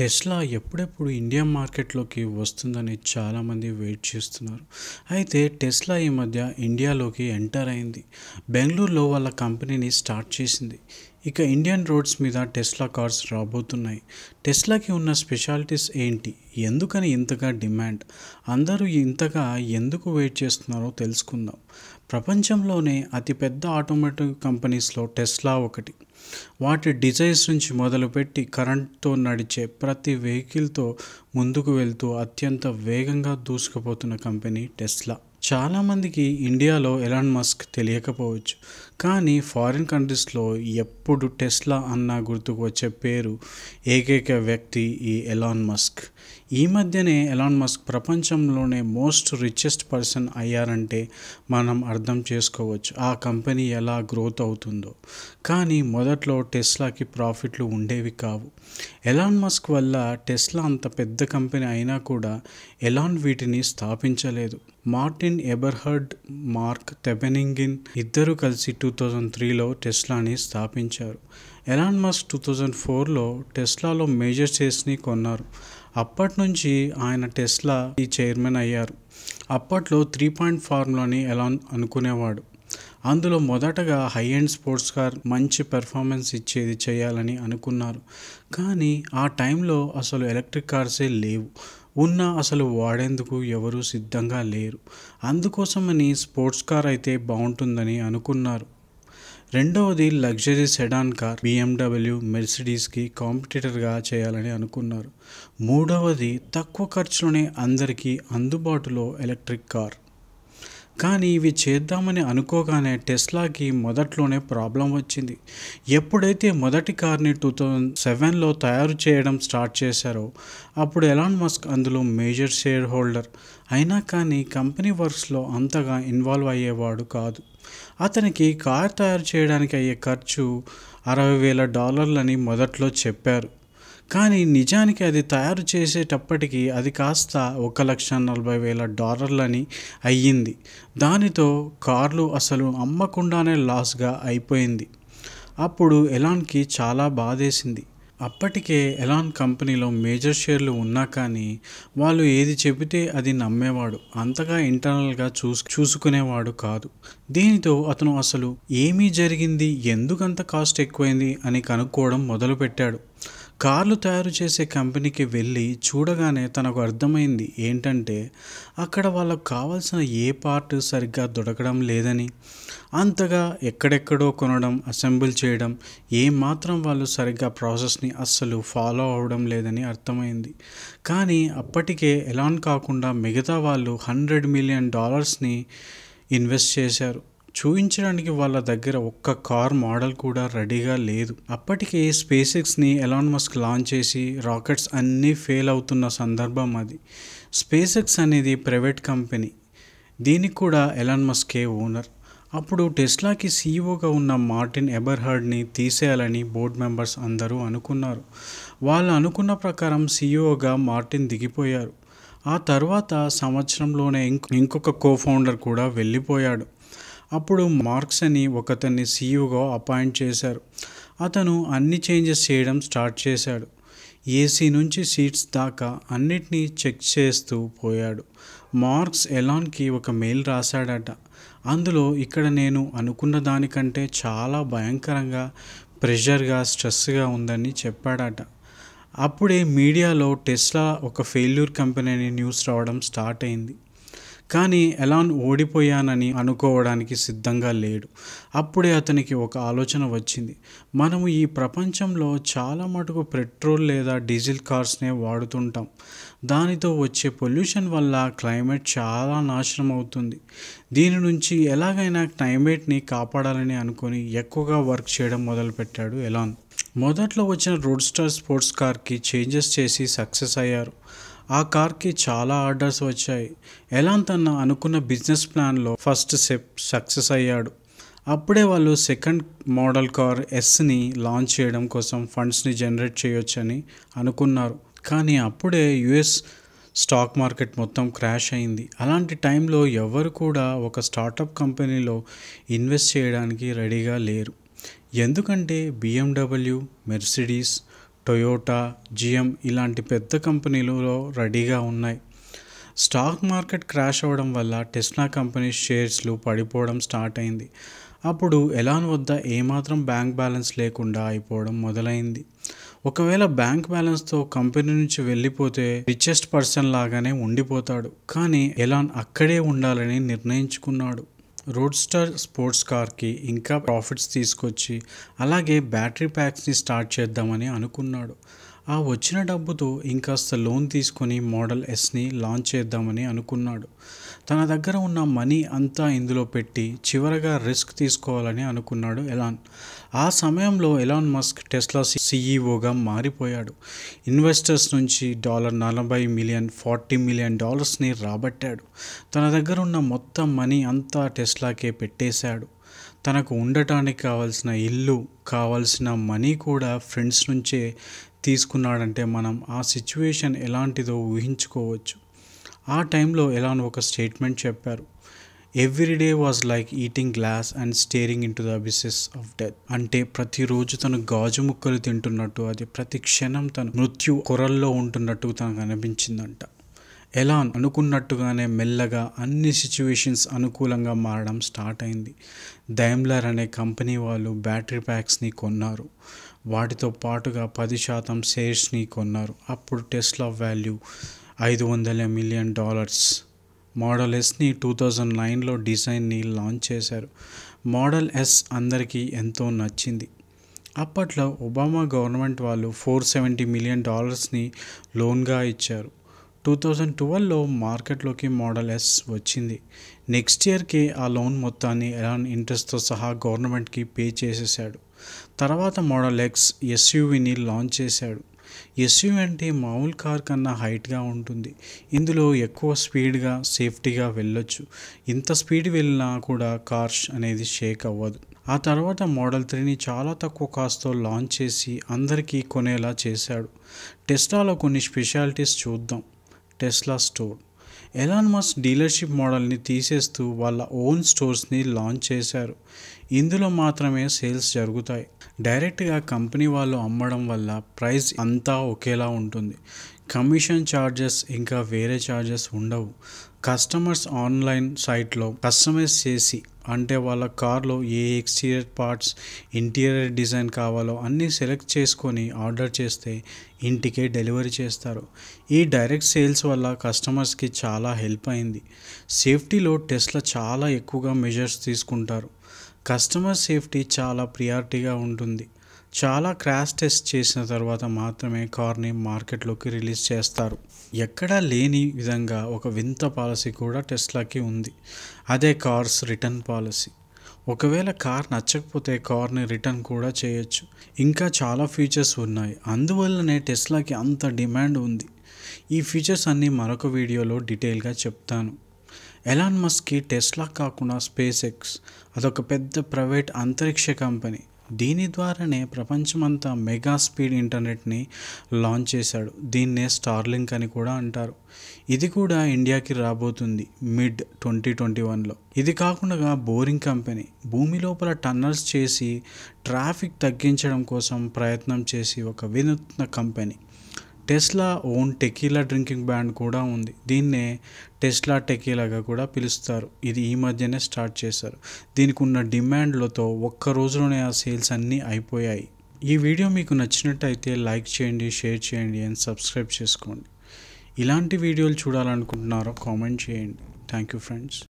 Tesla ఎప్పుడెప్పుడు India మార్కెట్లోకి వస్తుందని చాలామంది వెయిట్ చేస్తున్నారు అయితే టెస్లా ఈ మధ్య ఇండియాలోకి ఎంటర్ అయింది బెంగళూరులో వాళ్ళ కంపెనీని స్టార్ట్ చేసింది ఇక ఇండియన్ రోడ్స్ మీద టెస్లా కార్స్ రాబోతున్నాయి టెస్లాకి ఉన్న స్పెషాలిటీస్ ఏంటి ఎందుకని ఇంతగా డిమాండ్ అందరూ ఇంతగా ఎందుకు వెయిట్ చేస్తున్నారో తెలుసుకుందాం ప్రపంచంలోనే అతిపెద్ద ఆటోమేటిక్ కంపెనీస్లో టెస్లా ఒకటి వాటి డిజైన్స్ నుంచి మొదలుపెట్టి కరెంట్తో నడిచే ప్రతి వెహికల్తో ముందుకు వెళ్తూ అత్యంత వేగంగా దూసుకుపోతున్న కంపెనీ టెస్లా చాలామందికి ఇండియాలో ఎలాన్ మస్క్ తెలియకపోవచ్చు కానీ ఫారిన్ కంట్రీస్లో ఎప్పుడు టెస్లా అన్న గుర్తుకు వచ్చే పేరు ఏకైక వ్యక్తి ఈ ఎలాన్ మస్క్ ఈ మధ్యనే ఎలాన్ మస్క్ ప్రపంచంలోనే మోస్ట్ రిచెస్ట్ పర్సన్ అయ్యారంటే మనం అర్థం చేసుకోవచ్చు ఆ కంపెనీ ఎలా గ్రోత్ అవుతుందో కానీ మొదట్లో టెస్లాకి ప్రాఫిట్లు ఉండేవి కావు ఎలాన్ మస్క్ వల్ల టెస్లా అంత పెద్ద కంపెనీ అయినా కూడా ఎలాన్ వీటిని స్థాపించలేదు మార్టిన్ ఎబర్హర్డ్ మార్క్ తెబెనింగిన్ ఇద్దరు కలిసి టూ థౌజండ్ త్రీలో టెస్లాని స్థాపించారు ఎలాన్ మస్క్ టూ థౌజండ్ ఫోర్లో టెస్లాలో మేజర్ షేర్స్ని కొన్నారు అప్పటి నుంచి ఆయన టెస్లా ఈ చైర్మన్ అయ్యారు అప్పట్లో త్రీ పాయింట్ ఫార్మ్లోని ఎలాన్ అనుకునేవాడు అందులో మొదటగా హై అండ్ స్పోర్ట్స్ కార్ మంచి పెర్ఫార్మెన్స్ ఇచ్చేది చేయాలని అనుకున్నారు కానీ ఆ టైంలో అసలు ఎలక్ట్రిక్ కార్సే లేవు ఉన్న అసలు వాడేందుకు ఎవరూ సిద్ధంగా లేరు అందుకోసమని స్పోర్ట్స్ కార్ అయితే బాగుంటుందని అనుకున్నారు రెండవది లగ్జరీ సెడాన్ కార్ బిఎండబ్ల్యూ మెర్సిడీస్కి కాంపిటీటర్గా చేయాలని అనుకున్నారు మూడవది తక్కువ ఖర్చులోనే అందరికీ అందుబాటులో ఎలక్ట్రిక్ కార్ కానీ ఇవి చేద్దామని అనుకోగానే టెస్లాకి మొదట్లోనే ప్రాబ్లం వచ్చింది ఎప్పుడైతే మొదటి కార్ని టూ థౌజండ్ సెవెన్లో తయారు చేయడం స్టార్ట్ చేశారో అప్పుడు ఎలాన్ మస్క్ అందులో మేజర్ షేర్ హోల్డర్ అయినా కానీ కంపెనీ వర్క్స్లో అంతగా ఇన్వాల్వ్ అయ్యేవాడు కాదు అతనికి కార్ తయారు చేయడానికి అయ్యే ఖర్చు అరవై వేల డాలర్లని మొదట్లో చెప్పారు కానీ నిజానికి అది తయారు చేసేటప్పటికి అది కాస్త ఒక లక్ష నలభై వేల డాలర్లని అయ్యింది దానితో కార్లు అసలు అమ్మకుండానే లాస్గా అయిపోయింది అప్పుడు ఎలాన్కి చాలా బాధేసింది అప్పటికే ఎలాన్ కంపెనీలో మేజర్ షేర్లు ఉన్నా కానీ వాళ్ళు ఏది చెబితే అది నమ్మేవాడు అంతగా ఇంటర్నల్గా చూ చూసుకునేవాడు కాదు దీనితో అతను అసలు ఏమీ జరిగింది ఎందుకంత కాస్ట్ ఎక్కువైంది అని కనుక్కోవడం మొదలుపెట్టాడు కార్లు తయారు చేసే కంపెనీకి వెళ్ళి చూడగానే తనకు అర్థమైంది ఏంటంటే అక్కడ వాళ్ళకు కావాల్సిన ఏ పార్ట్ సరిగ్గా దొరకడం లేదని అంతగా ఎక్కడెక్కడో కొనడం అసెంబుల్ చేయడం ఏమాత్రం వాళ్ళు సరిగ్గా ప్రాసెస్ని అస్సలు ఫాలో అవ్వడం లేదని అర్థమైంది కానీ అప్పటికే ఎలాన్ కాకుండా మిగతా వాళ్ళు హండ్రెడ్ మిలియన్ డాలర్స్ని ఇన్వెస్ట్ చేశారు చూపించడానికి వాళ్ళ దగ్గర ఒక్క కార్ మోడల్ కూడా రెడీగా లేదు అప్పటికే స్పేస్ ఎక్స్ని ఎలాన్ మస్క్ లాంచ్ చేసి రాకెట్స్ అన్నీ ఫెయిల్ అవుతున్న సందర్భం అది స్పేస్ అనేది ప్రైవేట్ కంపెనీ దీనికి కూడా ఎలాన్ మస్కే ఓనర్ అప్పుడు టెస్లాకి సీఈఓగా ఉన్న మార్టిన్ ఎబర్హర్డ్ని తీసేయాలని బోర్డు మెంబర్స్ అందరూ అనుకున్నారు వాళ్ళు అనుకున్న ప్రకారం సీఈఓగా మార్టిన్ దిగిపోయారు ఆ తర్వాత సంవత్సరంలోనే ఇంకొక కో ఫౌండర్ కూడా వెళ్ళిపోయాడు అప్పుడు మార్క్స్ అని ఒకతన్ని సీఈఓగా అపాయింట్ చేశారు అతను అన్ని చేంజెస్ చేయడం స్టార్ట్ చేశాడు ఏసీ నుంచి సీట్స్ దాకా అన్నిటినీ చెక్ చేస్తూ పోయాడు మార్క్స్ ఎలాన్కి ఒక మెయిల్ రాశాడట అందులో ఇక్కడ నేను అనుకున్న దానికంటే చాలా భయంకరంగా ప్రెషర్గా స్ట్రెస్గా ఉందని చెప్పాడట అప్పుడే మీడియాలో టెస్లా ఒక ఫెయిల్యూర్ కంపెనీ న్యూస్ రావడం స్టార్ట్ అయింది కానీ ఎలాన్ ఓడిపోయానని అనుకోవడానికి సిద్ధంగా లేడు అప్పుడే అతనికి ఒక ఆలోచన వచ్చింది మనము ఈ ప్రపంచంలో చాలా మటుకు పెట్రోల్ లేదా డీజిల్ కార్స్నే వాడుతుంటాం దానితో వచ్చే పొల్యూషన్ వల్ల క్లైమేట్ చాలా నాశనం అవుతుంది దీని నుంచి ఎలాగైనా క్లైమేట్ని కాపాడాలని అనుకుని ఎక్కువగా వర్క్ చేయడం మొదలుపెట్టాడు ఎలాన్ మొదట్లో వచ్చిన రోడ్ స్టార్ స్పోర్ట్స్ కార్కి చేంజెస్ చేసి సక్సెస్ అయ్యారు ఆ కార్కి చాలా ఆర్డర్స్ వచ్చాయి ఎలాన్ తన అనుకున్న బిజినెస్ ప్లాన్లో ఫస్ట్ సెప్ సక్సెస్ అయ్యాడు అప్పుడే వాళ్ళు సెకండ్ మోడల్ కార్ ఎస్ని లాంచ్ చేయడం కోసం ఫండ్స్ని జనరేట్ చేయొచ్చని అనుకున్నారు కానీ అప్పుడే యుఎస్ స్టాక్ మార్కెట్ మొత్తం క్రాష్ అయింది అలాంటి టైంలో ఎవరు కూడా ఒక స్టార్టప్ కంపెనీలో ఇన్వెస్ట్ చేయడానికి రెడీగా లేరు ఎందుకంటే బిఎండబ్ల్యూ మెర్సిడీస్ టొయోటా జిఎం ఇలాంటి పెద్ద కంపెనీలలో రెడీగా ఉన్నాయి స్టాక్ మార్కెట్ క్రాష్ అవ్వడం వల్ల టెస్లా కంపెనీ షేర్స్లు పడిపోవడం స్టార్ట్ అయింది అప్పుడు ఎలాన్ వద్ద ఏమాత్రం బ్యాంక్ బ్యాలెన్స్ లేకుండా అయిపోవడం మొదలైంది ఒకవేళ బ్యాంక్ బ్యాలెన్స్తో కంపెనీ నుంచి వెళ్ళిపోతే రిచెస్ట్ పర్సన్ లాగానే ఉండిపోతాడు కానీ ఎలాన్ అక్కడే ఉండాలని నిర్ణయించుకున్నాడు స్టార్ స్పోర్ట్స్ కార్కి ఇంకా ప్రాఫిట్స్ తీసుకొచ్చి అలాగే బ్యాటరీ ప్యాక్స్ని స్టార్ట్ చేద్దామని అనుకున్నాడు ఆ వచ్చిన డబ్బుతో ఇంకాస్త లోన్ తీసుకొని మోడల్ ఎస్ని లాంచ్ చేద్దామని అనుకున్నాడు తన దగ్గర ఉన్న మనీ అంతా ఇందులో పెట్టి చివరగా రిస్క్ తీసుకోవాలని అనుకున్నాడు ఎలాన్ ఆ సమయంలో ఎలాన్ మస్క్ టెస్లా సిఈఓగా మారిపోయాడు ఇన్వెస్టర్స్ నుంచి డాలర్ నలభై మిలియన్ ఫార్టీ మిలియన్ డాలర్స్ని రాబట్టాడు తన దగ్గర ఉన్న మొత్తం మనీ అంతా టెస్లాకే పెట్టేశాడు తనకు ఉండటానికి కావాల్సిన ఇల్లు కావాల్సిన మనీ కూడా ఫ్రెండ్స్ నుంచే తీసుకున్నాడంటే మనం ఆ సిచ్యువేషన్ ఎలాంటిదో ఊహించుకోవచ్చు ఆ టైంలో ఎలాన్ ఒక స్టేట్మెంట్ చెప్పారు every day was like eating glass and staring into the abyss of death అంటే ప్రతిరోజు తను గాజు ముక్కలు తింటున్నట్టు అది ప్రతి క్షణం తను మృత్యు కొరల్లో ఉంటున్నట్టు తనకు అనిపించిందంట ఎలాన్ అనుకున్నట్టుగానే మెల్లగా అన్ని సిచ్యువేషన్స్ అనుకూలంగా మారడం స్టార్ట్ అయింది డైమ్లర్ అనే కంపెనీ వాళ్ళు బ్యాటరీ ప్యాక్స్ని కొన్నారు వాటితో పాటుగా పది శాతం షేర్స్ని కొన్నారు అప్పుడు టెస్ట్ ఆఫ్ వాల్యూ ఐదు వందల మిలియన్ డాలర్స్ మోడల్ ఎస్ని టూ థౌజండ్ నైన్లో డిజైన్ని లాంచ్ చేశారు మోడల్ ఎస్ అందరికీ ఎంతో నచ్చింది అప్పట్లో ఒబామా గవర్నమెంట్ వాళ్ళు ఫోర్ సెవెంటీ మిలియన్ డాలర్స్ని లోన్గా ఇచ్చారు టూ థౌజండ్ ట్వెల్వ్లో మార్కెట్లోకి మోడల్ ఎస్ వచ్చింది నెక్స్ట్ ఇయర్కి ఆ లోన్ మొత్తాన్ని ఎలా ఇంట్రెస్ట్తో సహా గవర్నమెంట్కి పే చేసేసాడు తర్వాత మోడల్ ఎక్స్ ఎస్యూవిని లాంచ్ చేశాడు ఎస్యూ అంటే మామూలు కార్ కన్నా హైట్గా ఉంటుంది ఇందులో ఎక్కువ స్పీడ్గా సేఫ్టీగా వెళ్ళొచ్చు ఇంత స్పీడ్ వెళ్ళినా కూడా కార్స్ అనేది షేక్ అవ్వదు ఆ తర్వాత మోడల్ త్రీని చాలా తక్కువ కాస్ట్తో లాంచ్ చేసి అందరికీ కొనేలా చేశాడు టెస్లాలో కొన్ని స్పెషాలిటీస్ చూద్దాం Tesla store Elon Musk dealership మోడల్ని తీసేస్తూ వాళ్ళ ఓన్ స్టోర్స్ని లాంచ్ చేశారు ఇందులో మాత్రమే సేల్స్ జరుగుతాయి డైరెక్ట్గా కంపెనీ వాళ్ళు అమ్మడం వల్ల ప్రైస్ అంతా ఒకేలా ఉంటుంది కమిషన్ ఛార్జెస్ ఇంకా వేరే ఛార్జెస్ ఉండవు కస్టమర్స్ ఆన్లైన్ సైట్లో కస్టమైజ్ చేసి అంటే వాళ్ళ కార్లో ఏ ఎక్స్టీరియర్ పార్ట్స్ ఇంటీరియర్ డిజైన్ కావాలో అన్నీ సెలెక్ట్ చేసుకొని ఆర్డర్ చేస్తే ఇంటికే డెలివరీ చేస్తారు ఈ డైరెక్ట్ సేల్స్ వల్ల కస్టమర్స్కి చాలా హెల్ప్ అయింది సేఫ్టీలో టెస్ట్ల చాలా ఎక్కువగా మెజర్స్ తీసుకుంటారు కస్టమర్ సేఫ్టీ చాలా ప్రియారిటీగా ఉంటుంది చాలా క్రాష్ టెస్ట్ చేసిన తర్వాత మాత్రమే కార్ని మార్కెట్లోకి రిలీజ్ చేస్తారు ఎక్కడా లేని విధంగా ఒక వింత పాలసీ కూడా టెస్ట్లకి ఉంది అదే కార్స్ రిటర్న్ పాలసీ ఒకవేళ కార్ నచ్చకపోతే కార్ని రిటర్న్ కూడా చేయొచ్చు ఇంకా చాలా ఫీచర్స్ ఉన్నాయి అందువల్లనే టెస్లాకి అంత డిమాండ్ ఉంది ఈ ఫీచర్స్ అన్నీ మరొక వీడియోలో డీటెయిల్గా చెప్తాను ఎలాన్ మస్క్కి టెస్లా కాకుండా స్పేస్ ఎక్స్ అదొక పెద్ద ప్రైవేట్ అంతరిక్ష కంపెనీ దీని ద్వారానే ప్రపంచమంతా మెగా స్పీడ్ ఇంటర్నెట్ని లాంచ్ చేశాడు దీన్నే స్టార్లింక్ అని కూడా అంటారు ఇది కూడా ఇండియాకి రాబోతుంది మిడ్ ట్వంటీ ట్వంటీ వన్లో ఇది కాకుండా బోరింగ్ కంపెనీ భూమి లోపల టన్నల్స్ చేసి ట్రాఫిక్ తగ్గించడం కోసం ప్రయత్నం చేసి ఒక వినూత్న company Tesla own tequila drinking brand కూడా ఉంది దీన్నే టెస్లా టెకీలాగా కూడా పిలుస్తారు ఇది ఈ మధ్యనే స్టార్ట్ చేశారు దీనికి ఉన్న డిమాండ్లతో ఒక్క రోజులోనే ఆ సేల్స్ అన్నీ అయిపోయాయి ఈ వీడియో మీకు నచ్చినట్టయితే లైక్ చేయండి షేర్ చేయండి అండ్ సబ్స్క్రైబ్ చేసుకోండి ఇలాంటి వీడియోలు చూడాలనుకుంటున్నారో కామెంట్ చేయండి థ్యాంక్ యూ ఫ్రెండ్స్